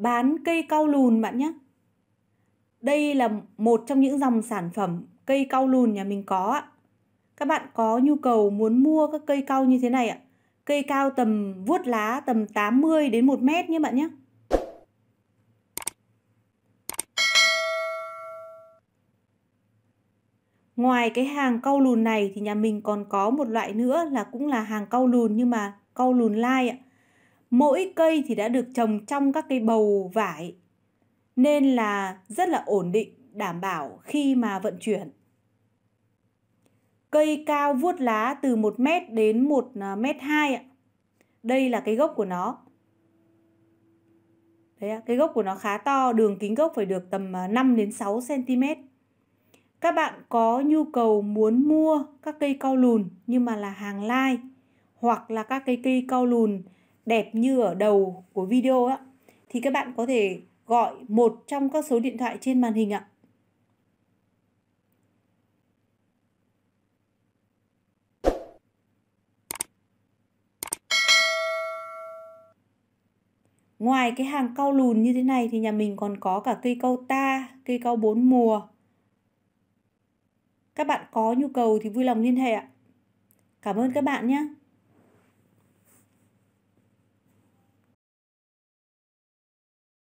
bán cây cau lùn bạn nhé. Đây là một trong những dòng sản phẩm cây cau lùn nhà mình có Các bạn có nhu cầu muốn mua các cây cau như thế này ạ. Cây cao tầm vuốt lá tầm 80 đến 1 mét nhé bạn nhé. Ngoài cái hàng cau lùn này thì nhà mình còn có một loại nữa là cũng là hàng cau lùn nhưng mà cau lùn lai ạ mỗi cây thì đã được trồng trong các cái bầu vải nên là rất là ổn định, đảm bảo khi mà vận chuyển. Cây cao vuốt lá từ 1m đến 1m2 à, ạ. Đây là cái gốc của nó. Đấy ạ, cái gốc của nó khá to, đường kính gốc phải được tầm 5 à, đến 6 cm. Các bạn có nhu cầu muốn mua các cây cao lùn nhưng mà là hàng lai hoặc là các cây cây cao lùn đẹp như ở đầu của video á thì các bạn có thể gọi một trong các số điện thoại trên màn hình ạ. Ngoài cái hàng cau lùn như thế này thì nhà mình còn có cả cây cau ta, cây cau bốn mùa. Các bạn có nhu cầu thì vui lòng liên hệ ạ. Cảm ơn các bạn nhé.